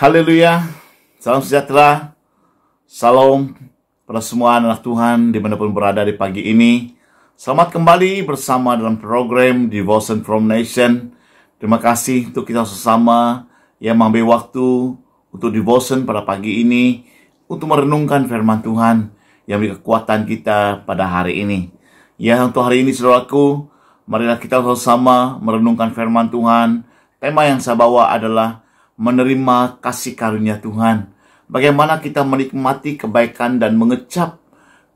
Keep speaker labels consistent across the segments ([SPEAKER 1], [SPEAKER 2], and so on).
[SPEAKER 1] Haleluya, salam sejahtera, salam pada semua anak Tuhan dimanapun berada di pagi ini. Selamat kembali bersama dalam program Devotion from Nation. Terima kasih untuk kita sesama yang mengambil waktu untuk devotion pada pagi ini untuk merenungkan firman Tuhan yang beri kekuatan kita pada hari ini. Ya, untuk hari ini saudaraku, marilah kita bersama merenungkan firman Tuhan. Tema yang saya bawa adalah menerima kasih karunia Tuhan. Bagaimana kita menikmati kebaikan dan mengecap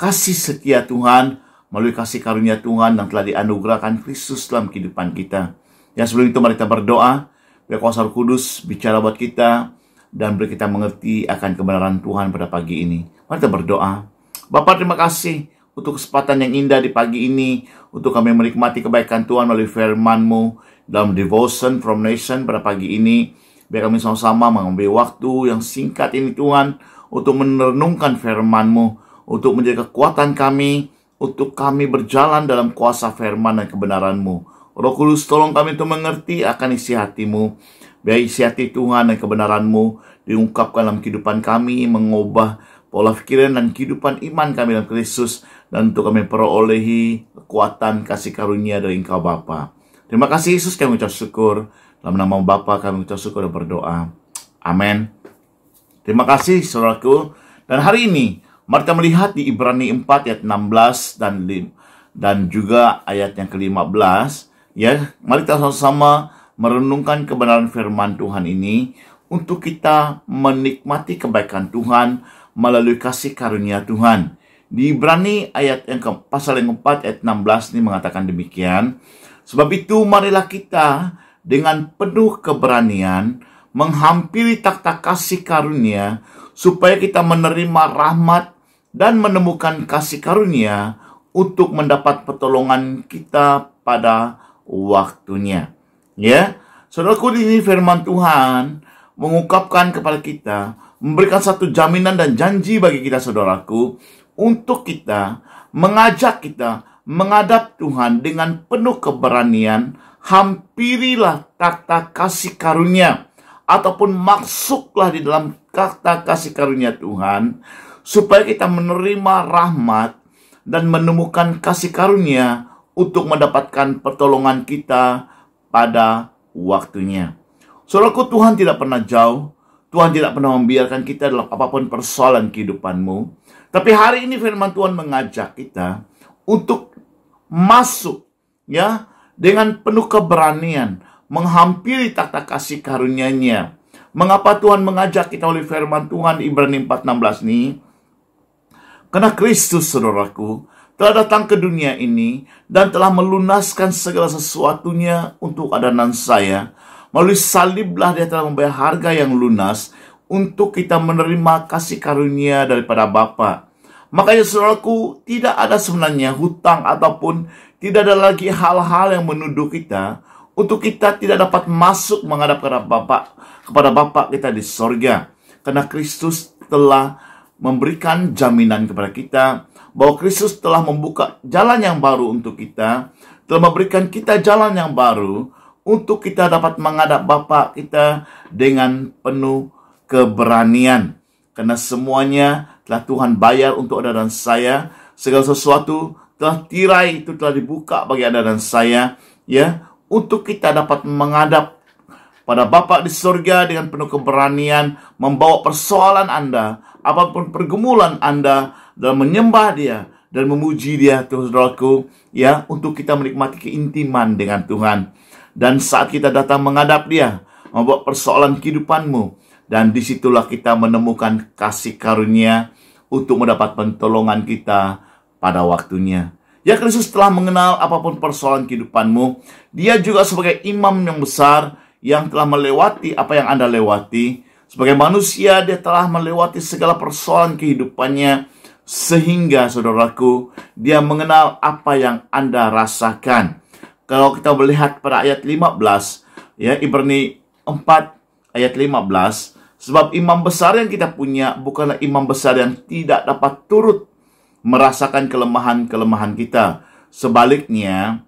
[SPEAKER 1] kasih setia Tuhan melalui kasih karunia Tuhan yang telah dianugerahkan Kristus dalam kehidupan kita. Ya sebelum itu mari kita berdoa. Biar kuasa Kudus bicara buat kita dan beri kita mengerti akan kebenaran Tuhan pada pagi ini. Mari kita berdoa. Bapak terima kasih untuk kesempatan yang indah di pagi ini untuk kami menikmati kebaikan Tuhan melalui firman-Mu dalam devotion from nation pada pagi ini. Biar kami sama-sama mengambil waktu yang singkat ini Tuhan untuk merenungkan firman-Mu, untuk menjadi kekuatan kami, untuk kami berjalan dalam kuasa firman dan kebenaran-Mu. Roh Kudus tolong kami untuk mengerti akan isi hatimu Biar isi hati Tuhan dan kebenaran-Mu diungkapkan dalam kehidupan kami, mengubah pola pikiran dan kehidupan iman kami dalam Kristus, dan untuk kami perolehi kekuatan kasih karunia dari Engkau Bapa. Terima kasih Yesus kami ucap syukur. Dalam nama Bapa kami ucap syukur dan berdoa. Amin. Terima kasih saudaraku. Dan hari ini mari melihat di Ibrani 4 ayat 16 dan 5 dan juga ayat yang ke-15 ya mari kita sama-sama merenungkan kebenaran firman Tuhan ini untuk kita menikmati kebaikan Tuhan melalui kasih karunia Tuhan. Di Ibrani ayat yang ke, pasal yang keempat ayat 16 ini mengatakan demikian. Sebab itu marilah kita dengan penuh keberanian menghampiri takhta kasih karunia supaya kita menerima rahmat dan menemukan kasih karunia untuk mendapat pertolongan kita pada waktunya. Ya, saudaraku di sini firman Tuhan mengungkapkan kepada kita, memberikan satu jaminan dan janji bagi kita saudaraku untuk kita mengajak kita menghadap Tuhan dengan penuh keberanian, hampirilah tata kasih karunia ataupun masuklah di dalam kata kasih karunia Tuhan supaya kita menerima rahmat dan menemukan kasih karunia untuk mendapatkan pertolongan kita pada waktunya. Saudaraku, Tuhan tidak pernah jauh. Tuhan tidak pernah membiarkan kita dalam apapun persoalan kehidupanmu. Tapi hari ini firman Tuhan mengajak kita untuk masuk ya dengan penuh keberanian menghampiri tata kasih karunia-Nya. Mengapa Tuhan mengajak kita oleh firman Tuhan Ibrani 4:16 ini? Karena Kristus saudaraku telah datang ke dunia ini dan telah melunaskan segala sesuatunya untuk adanan saya. Melalui saliblah dia telah membayar harga yang lunas untuk kita menerima kasih karunia daripada Bapa. Makanya saudaraku, tidak ada sebenarnya hutang ataupun tidak ada lagi hal-hal yang menuduh kita untuk kita tidak dapat masuk menghadap kepada Bapa kepada Bapa kita di sorga karena Kristus telah memberikan jaminan kepada kita bahwa Kristus telah membuka jalan yang baru untuk kita, telah memberikan kita jalan yang baru untuk kita dapat menghadap Bapa kita dengan penuh keberanian. Karena semuanya telah Tuhan bayar untuk Anda dan saya, segala sesuatu telah tirai itu telah dibuka bagi Anda dan saya, ya, untuk kita dapat menghadap pada Bapa di Surga dengan penuh keberanian membawa persoalan Anda, apapun pergumulan Anda, dalam menyembah Dia dan memuji Dia, Tuhan saudaraku, ya, untuk kita menikmati keintiman dengan Tuhan. Dan saat kita datang menghadap Dia, membawa persoalan kehidupanmu, dan disitulah kita menemukan kasih karunia untuk mendapat pentolongan kita pada waktunya. Ya, Kristus telah mengenal apapun persoalan kehidupanmu. Dia juga sebagai imam yang besar yang telah melewati apa yang Anda lewati. Sebagai manusia, dia telah melewati segala persoalan kehidupannya, sehingga saudaraku, dia mengenal apa yang Anda rasakan. Kalau kita melihat pada ayat 15, ya Ibrani 4 ayat 15, sebab imam besar yang kita punya bukanlah imam besar yang tidak dapat turut merasakan kelemahan-kelemahan kita. Sebaliknya,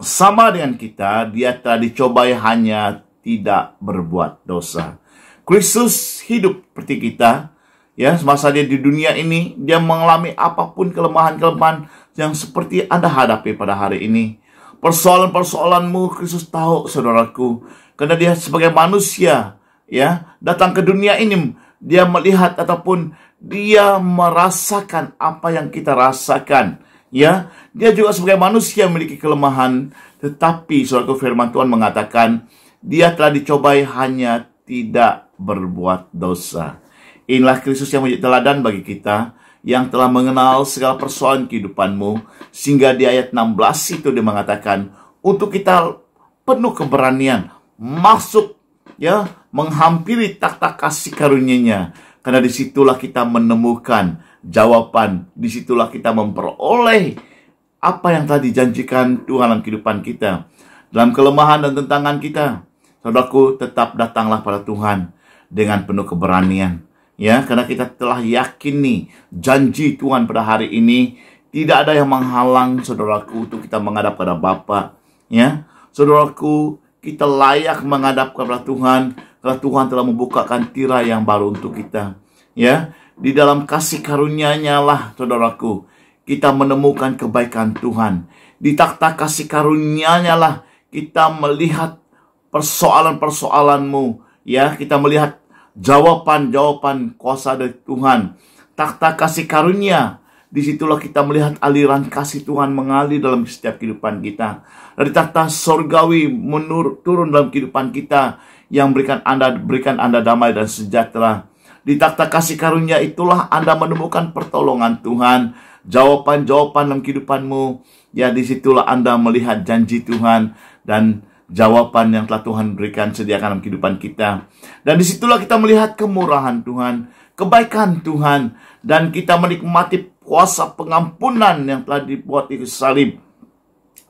[SPEAKER 1] sama dengan kita, dia telah dicobai hanya tidak berbuat dosa. Kristus hidup seperti kita, ya, semasa dia di dunia ini, dia mengalami apapun kelemahan-kelemahan yang seperti Anda hadapi pada hari ini. Persoalan-persoalanmu Kristus tahu, saudaraku, karena dia sebagai manusia, ya, datang ke dunia ini, dia melihat ataupun dia merasakan apa yang kita rasakan ya dia juga sebagai manusia memiliki kelemahan tetapi surat firman Tuhan mengatakan dia telah dicobai hanya tidak berbuat dosa inilah Kristus yang menjadi teladan bagi kita yang telah mengenal segala persoalan kehidupanmu sehingga di ayat 16 itu dia mengatakan untuk kita penuh keberanian masuk ya menghampiri takhta kasih karunia-Nya karena disitulah kita menemukan jawaban. Disitulah kita memperoleh apa yang telah dijanjikan Tuhan dalam kehidupan kita. Dalam kelemahan dan tentangan kita, saudaraku tetap datanglah pada Tuhan dengan penuh keberanian. Ya, karena kita telah yakin nih janji Tuhan pada hari ini tidak ada yang menghalang saudaraku untuk kita menghadap kepada Bapa. Ya, saudaraku kita layak menghadap kepada Tuhan karena Tuhan telah membukakan tirai yang baru untuk kita ya di dalam kasih karunia-Nya lah saudaraku kita menemukan kebaikan Tuhan di takhta kasih karunia-Nya lah kita melihat persoalan-persoalanmu ya kita melihat jawaban-jawaban kuasa dari Tuhan takhta kasih karunia disitulah kita melihat aliran kasih Tuhan mengalir dalam setiap kehidupan kita dari takhta sorgawi menurut turun dalam kehidupan kita yang berikan anda berikan anda damai dan sejahtera di takhta kasih karunia itulah Anda menemukan pertolongan Tuhan. Jawaban-jawaban dalam kehidupanmu. Ya disitulah Anda melihat janji Tuhan. Dan jawaban yang telah Tuhan berikan sediakan dalam kehidupan kita. Dan disitulah kita melihat kemurahan Tuhan. Kebaikan Tuhan. Dan kita menikmati kuasa pengampunan yang telah dibuat di salib.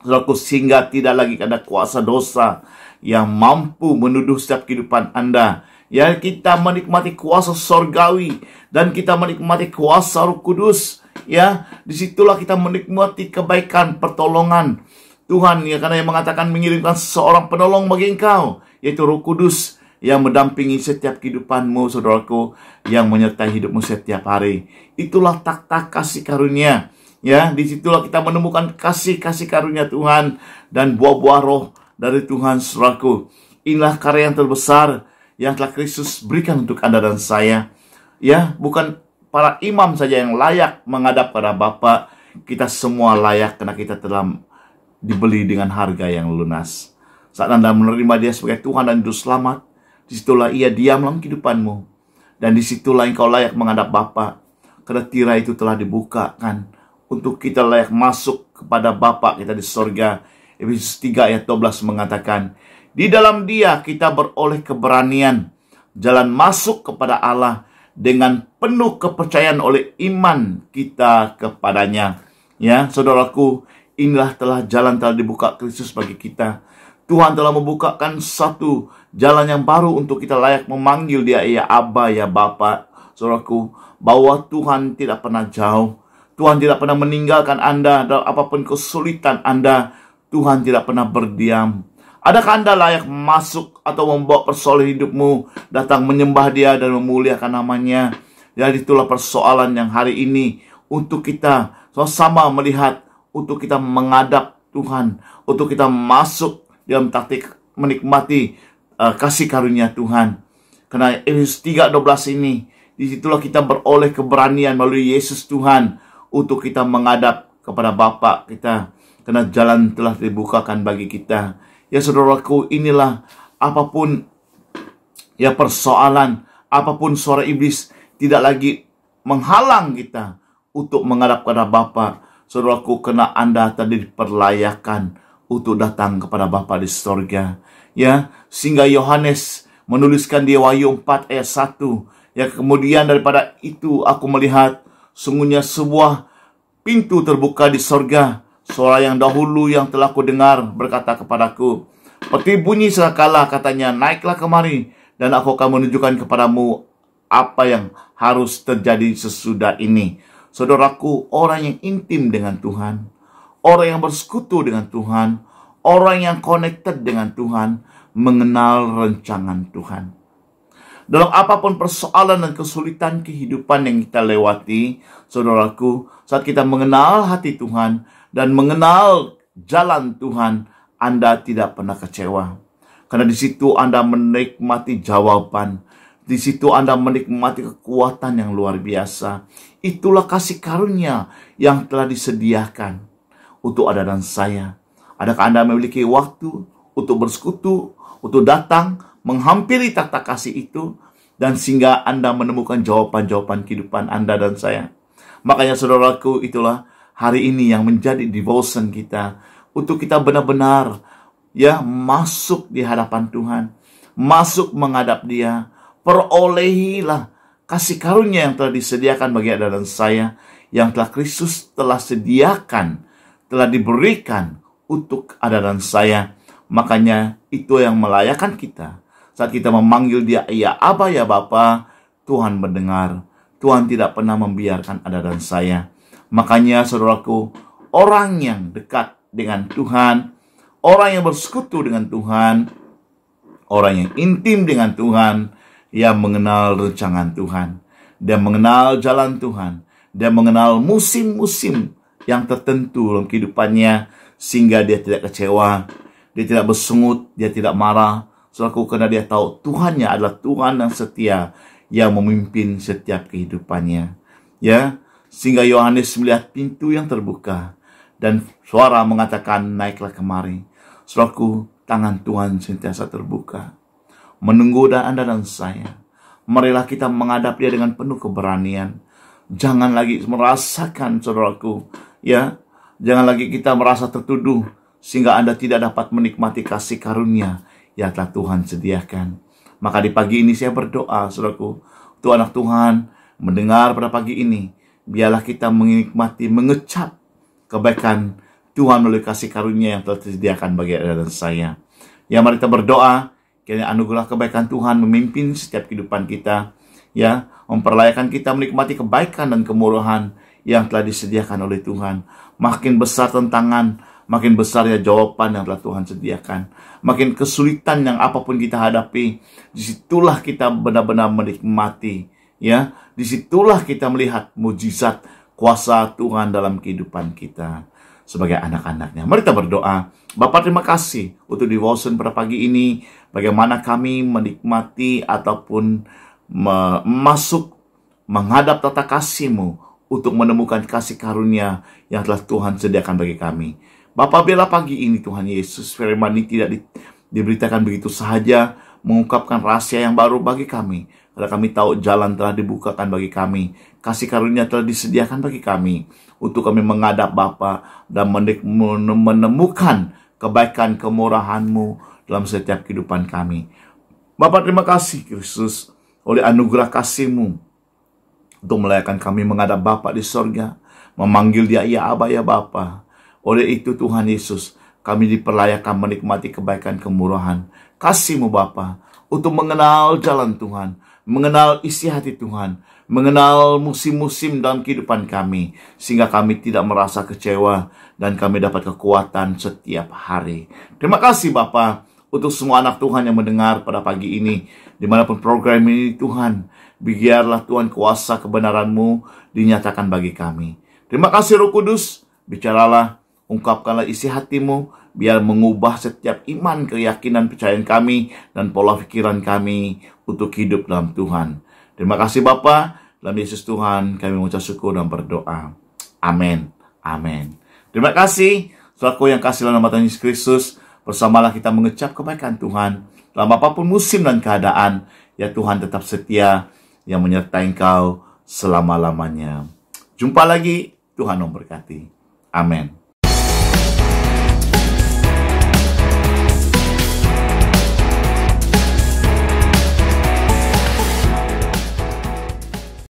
[SPEAKER 1] Selaku sehingga tidak lagi ada kuasa dosa yang mampu menuduh setiap kehidupan Anda Ya, kita menikmati kuasa sorgawi dan kita menikmati kuasa Roh Kudus. Ya, disitulah kita menikmati kebaikan pertolongan Tuhan ya karena yang mengatakan mengirimkan seorang penolong bagi engkau yaitu Roh Kudus yang mendampingi setiap kehidupanmu, saudaraku, yang menyertai hidupmu setiap hari. Itulah takhta kasih karunia. Ya, disitulah kita menemukan kasih-kasih karunia Tuhan dan buah-buah roh dari Tuhan, saudaraku. Inilah karya yang terbesar yang telah Kristus berikan untuk Anda dan saya. Ya, bukan para imam saja yang layak menghadap pada Bapa, kita semua layak karena kita telah dibeli dengan harga yang lunas. Saat Anda menerima Dia sebagai Tuhan dan Juru Selamat, disitulah Ia diam dalam kehidupanmu. Dan disitulah engkau layak menghadap Bapa, karena tirai itu telah dibukakan untuk kita layak masuk kepada Bapa kita di sorga Efesus 3 ayat 12 mengatakan, Di dalam dia kita beroleh keberanian, jalan masuk kepada Allah dengan penuh kepercayaan oleh iman kita kepadanya. Ya, saudaraku, inilah telah jalan telah dibuka Kristus bagi kita. Tuhan telah membukakan satu jalan yang baru untuk kita layak memanggil dia ya Aba ya bapa Saudaraku, bahwa Tuhan tidak pernah jauh. Tuhan tidak pernah meninggalkan Anda dalam apapun kesulitan Anda. Tuhan tidak pernah berdiam. Adakah Anda layak masuk atau membawa persoalan hidupmu, datang menyembah dia dan memuliakan namanya? Jadi itulah persoalan yang hari ini untuk kita sama-sama melihat, untuk kita mengadap Tuhan, untuk kita masuk dalam taktik menikmati uh, kasih karunia Tuhan. Karena Efesus 3:12 ini, disitulah kita beroleh keberanian melalui Yesus Tuhan untuk kita mengadap kepada Bapa kita karena jalan telah dibukakan bagi kita. Ya saudaraku, inilah apapun ya persoalan, apapun suara iblis tidak lagi menghalang kita untuk menghadap kepada Bapa. Saudaraku, kena Anda tadi diperlayakan untuk datang kepada Bapa di sorga. Ya, sehingga Yohanes menuliskan di Wahyu 4 ayat 1. Ya, kemudian daripada itu aku melihat sungguhnya sebuah pintu terbuka di sorga Suara yang dahulu yang telah kudengar berkata kepadaku, Peti bunyi sekala katanya, naiklah kemari, dan aku akan menunjukkan kepadamu apa yang harus terjadi sesudah ini. Saudaraku, orang yang intim dengan Tuhan, orang yang bersekutu dengan Tuhan, orang yang connected dengan Tuhan, mengenal rencangan Tuhan. Dalam apapun persoalan dan kesulitan kehidupan yang kita lewati, saudaraku, saat kita mengenal hati Tuhan, dan mengenal jalan Tuhan, Anda tidak pernah kecewa. Karena di situ Anda menikmati jawaban. Di situ Anda menikmati kekuatan yang luar biasa. Itulah kasih karunia yang telah disediakan untuk Anda dan saya. Adakah Anda memiliki waktu untuk bersekutu, untuk datang, menghampiri tata kasih itu, dan sehingga Anda menemukan jawaban-jawaban kehidupan Anda dan saya. Makanya saudaraku itulah hari ini yang menjadi devotion kita untuk kita benar-benar ya masuk di hadapan Tuhan, masuk menghadap Dia, perolehilah kasih karunia yang telah disediakan bagi Anda dan saya yang telah Kristus telah sediakan, telah diberikan untuk Anda dan saya. Makanya itu yang melayakan kita. Saat kita memanggil dia, ya Aba, ya Bapa, Tuhan mendengar. Tuhan tidak pernah membiarkan Anda dan saya Makanya saudaraku, orang yang dekat dengan Tuhan, orang yang bersekutu dengan Tuhan, orang yang intim dengan Tuhan, yang mengenal rencangan Tuhan, dan mengenal jalan Tuhan, dan mengenal musim-musim yang tertentu dalam kehidupannya, sehingga dia tidak kecewa, dia tidak bersungut, dia tidak marah, selaku karena dia tahu Tuhannya adalah Tuhan yang setia, yang memimpin setiap kehidupannya. Ya, sehingga Yohanes melihat pintu yang terbuka dan suara mengatakan naiklah kemari. Selaku tangan Tuhan sentiasa terbuka. Menunggu dan Anda dan saya. Marilah kita menghadap dia dengan penuh keberanian. Jangan lagi merasakan saudaraku. ya Jangan lagi kita merasa tertuduh. Sehingga Anda tidak dapat menikmati kasih karunia yang telah Tuhan sediakan. Maka di pagi ini saya berdoa, saudaraku, Tuhan anak Tuhan mendengar pada pagi ini biarlah kita menikmati, mengecap kebaikan Tuhan melalui kasih karunia yang telah disediakan bagi Anda dan saya. Ya, mari kita berdoa, kiranya anugerah kebaikan Tuhan memimpin setiap kehidupan kita, ya, memperlayakan kita menikmati kebaikan dan kemurahan yang telah disediakan oleh Tuhan. Makin besar tantangan, makin besar ya jawaban yang telah Tuhan sediakan. Makin kesulitan yang apapun kita hadapi, disitulah kita benar-benar menikmati Ya, disitulah kita melihat mujizat kuasa Tuhan dalam kehidupan kita sebagai anak-anaknya. Mari kita berdoa. Bapak terima kasih untuk di Wilson pada pagi ini. Bagaimana kami menikmati ataupun masuk menghadap tata kasihmu untuk menemukan kasih karunia yang telah Tuhan sediakan bagi kami. Bapak bela pagi ini Tuhan Yesus firman ini tidak di, diberitakan begitu saja mengungkapkan rahasia yang baru bagi kami. Karena kami tahu jalan telah dibukakan bagi kami. Kasih karunia telah disediakan bagi kami. Untuk kami menghadap Bapa dan menemukan kebaikan kemurahanMu dalam setiap kehidupan kami. Bapak terima kasih Kristus oleh anugerah kasihMu untuk melayakan kami menghadap Bapa di sorga, memanggil dia ya Aba ya Bapa. Oleh itu Tuhan Yesus, kami diperlayakan menikmati kebaikan kemurahan kasihmu Bapa untuk mengenal jalan Tuhan, mengenal isi hati Tuhan, mengenal musim-musim dalam kehidupan kami, sehingga kami tidak merasa kecewa dan kami dapat kekuatan setiap hari. Terima kasih bapa untuk semua anak Tuhan yang mendengar pada pagi ini, dimanapun program ini Tuhan, biarlah Tuhan kuasa kebenaranmu dinyatakan bagi kami. Terima kasih Roh Kudus, bicaralah Ungkapkanlah isi hatimu, biar mengubah setiap iman, keyakinan, percayaan kami, dan pola pikiran kami untuk hidup dalam Tuhan. Terima kasih Bapa dalam Yesus Tuhan kami mengucap syukur dan berdoa. Amin. Amin. Terima kasih, selaku yang kasih dalam Tuhan Yesus Kristus, bersamalah kita mengecap kebaikan Tuhan dalam apapun musim dan keadaan, ya Tuhan tetap setia yang menyertai engkau selama-lamanya. Jumpa lagi, Tuhan memberkati. Amin.